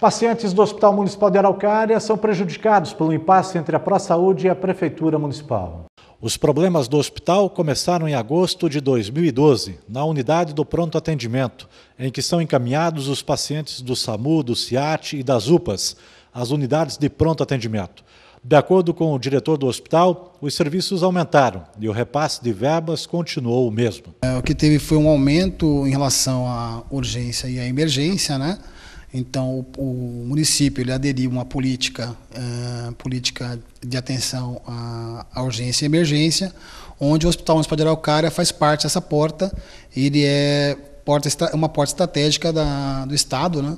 Pacientes do Hospital Municipal de Araucária são prejudicados pelo impasse entre a Pró-Saúde e a Prefeitura Municipal. Os problemas do hospital começaram em agosto de 2012, na unidade do pronto atendimento, em que são encaminhados os pacientes do SAMU, do CIAT e das UPAs, as unidades de pronto atendimento. De acordo com o diretor do hospital, os serviços aumentaram e o repasse de verbas continuou o mesmo. É, o que teve foi um aumento em relação à urgência e à emergência, né? Então, o, o município ele aderiu a uma política, uh, política de atenção à, à, urgência e emergência, onde o Hospital Municipal de Araucária faz parte dessa porta. Ele é porta, uma porta estratégica da, do Estado, né?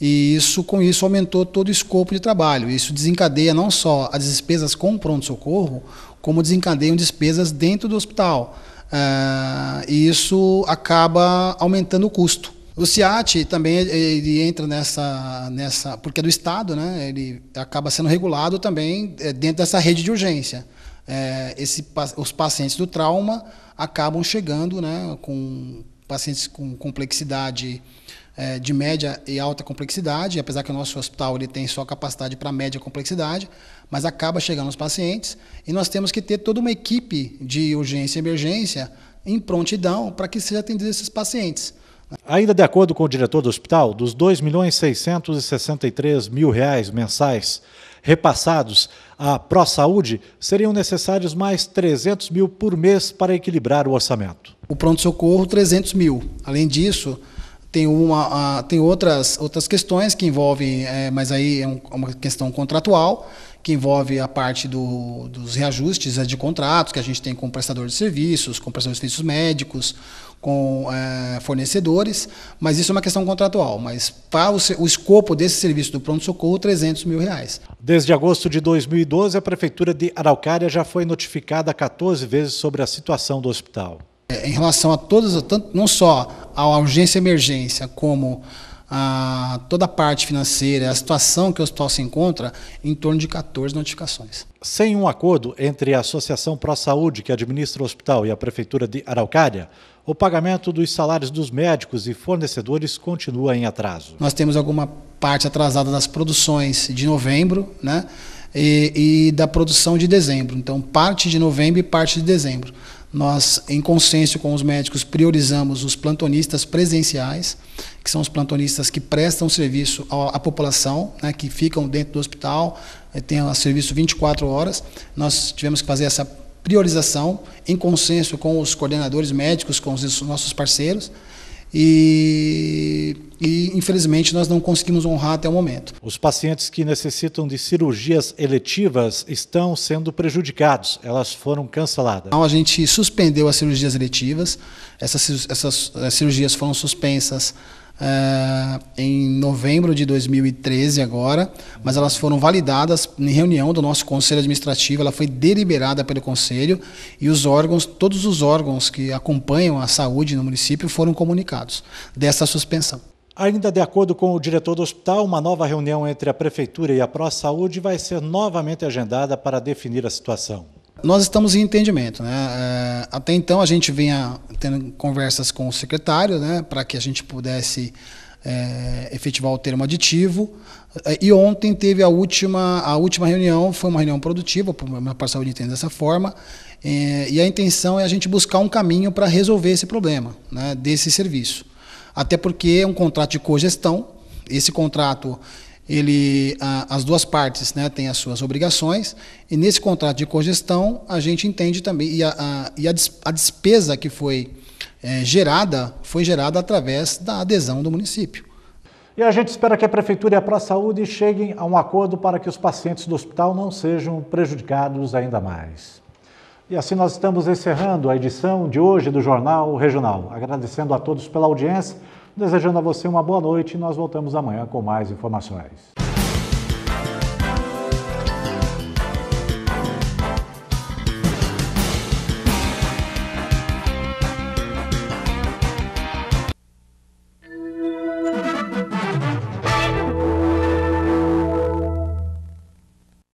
E isso, com isso, aumentou todo o escopo de trabalho. Isso desencadeia não só as despesas com pronto-socorro, como desencadeiam despesas dentro do hospital. Uh, e isso acaba aumentando o custo. O Ciat também ele entra nessa, nessa porque é do Estado, né? ele acaba sendo regulado também é, dentro dessa rede de urgência. É, esse, os pacientes do trauma acabam chegando né, com pacientes com complexidade é, de média e alta complexidade, apesar que o nosso hospital ele tem só capacidade para média complexidade, mas acaba chegando os pacientes e nós temos que ter toda uma equipe de urgência e emergência em prontidão para que seja atendido esses pacientes. Ainda de acordo com o diretor do hospital, dos R$ milhões mil reais mensais repassados à Pró-Saúde, seriam necessários mais R$ mil por mês para equilibrar o orçamento. O pronto-socorro, R$ mil. Além disso, tem, uma, ah, tem outras, outras questões que envolvem, é, mas aí é uma questão contratual, que envolve a parte do, dos reajustes né, de contratos que a gente tem com prestadores de serviços, com prestadores de serviços médicos, com é, fornecedores, mas isso é uma questão contratual. Mas para o, o escopo desse serviço do pronto-socorro, 300 mil reais. Desde agosto de 2012, a Prefeitura de Araucária já foi notificada 14 vezes sobre a situação do hospital. É, em relação a todas, tanto, não só a urgência e emergência, como a toda a parte financeira, a situação que o hospital se encontra, em torno de 14 notificações. Sem um acordo entre a Associação Pro Saúde, que administra o hospital, e a Prefeitura de Araucária, o pagamento dos salários dos médicos e fornecedores continua em atraso. Nós temos alguma parte atrasada das produções de novembro, né? e, e da produção de dezembro. Então, parte de novembro e parte de dezembro. Nós, em consenso com os médicos, priorizamos os plantonistas presenciais, que são os plantonistas que prestam serviço à, à população, né, que ficam dentro do hospital, eh, têm o serviço 24 horas. Nós tivemos que fazer essa priorização em consenso com os coordenadores médicos, com os nossos parceiros e, e, infelizmente nós não conseguimos honrar até o momento. Os pacientes que necessitam de cirurgias eletivas estão sendo prejudicados, elas foram canceladas. Então a gente suspendeu as cirurgias eletivas, essas, essas eh, cirurgias foram suspensas uh, em novembro de 2013 agora, mas elas foram validadas em reunião do nosso conselho administrativo, ela foi deliberada pelo conselho e os órgãos, todos os órgãos que acompanham a saúde no município foram comunicados dessa suspensão. Ainda de acordo com o diretor do hospital, uma nova reunião entre a prefeitura e a Pró Saúde vai ser novamente agendada para definir a situação. Nós estamos em entendimento. Né? É, até então a gente vinha tendo conversas com o secretário né, para que a gente pudesse é, efetivar o termo aditivo. E ontem teve a última, a última reunião, foi uma reunião produtiva, uma parcela de entender dessa forma, é, e a intenção é a gente buscar um caminho para resolver esse problema né, desse serviço. Até porque é um contrato de cogestão, esse contrato ele, a, as duas partes né, têm as suas obrigações, e nesse contrato de cogestão, a gente entende também, e a, a, e a despesa que foi é, gerada, foi gerada através da adesão do município. E a gente espera que a Prefeitura e a Pró-Saúde cheguem a um acordo para que os pacientes do hospital não sejam prejudicados ainda mais. E assim nós estamos encerrando a edição de hoje do Jornal Regional. Agradecendo a todos pela audiência. Desejando a você uma boa noite, nós voltamos amanhã com mais informações.